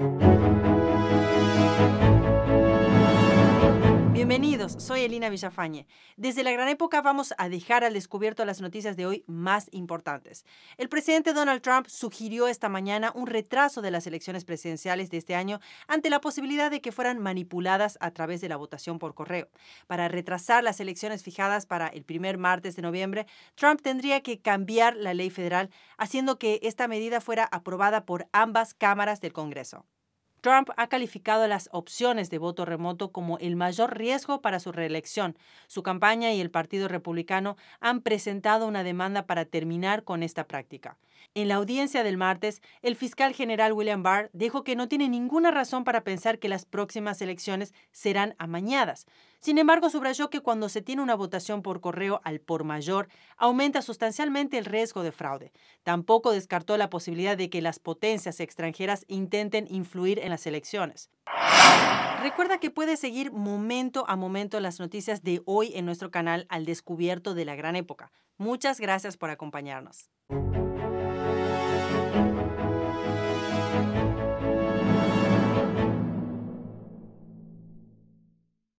Thank you. soy Elina Villafañe. Desde la gran época vamos a dejar al descubierto las noticias de hoy más importantes. El presidente Donald Trump sugirió esta mañana un retraso de las elecciones presidenciales de este año ante la posibilidad de que fueran manipuladas a través de la votación por correo. Para retrasar las elecciones fijadas para el primer martes de noviembre, Trump tendría que cambiar la ley federal, haciendo que esta medida fuera aprobada por ambas cámaras del Congreso. Trump ha calificado las opciones de voto remoto como el mayor riesgo para su reelección. Su campaña y el Partido Republicano han presentado una demanda para terminar con esta práctica. En la audiencia del martes, el fiscal general William Barr dijo que no tiene ninguna razón para pensar que las próximas elecciones serán amañadas. Sin embargo, subrayó que cuando se tiene una votación por correo al por mayor, aumenta sustancialmente el riesgo de fraude. Tampoco descartó la posibilidad de que las potencias extranjeras intenten influir en las elecciones. Recuerda que puedes seguir momento a momento las noticias de hoy en nuestro canal Al Descubierto de la Gran Época. Muchas gracias por acompañarnos.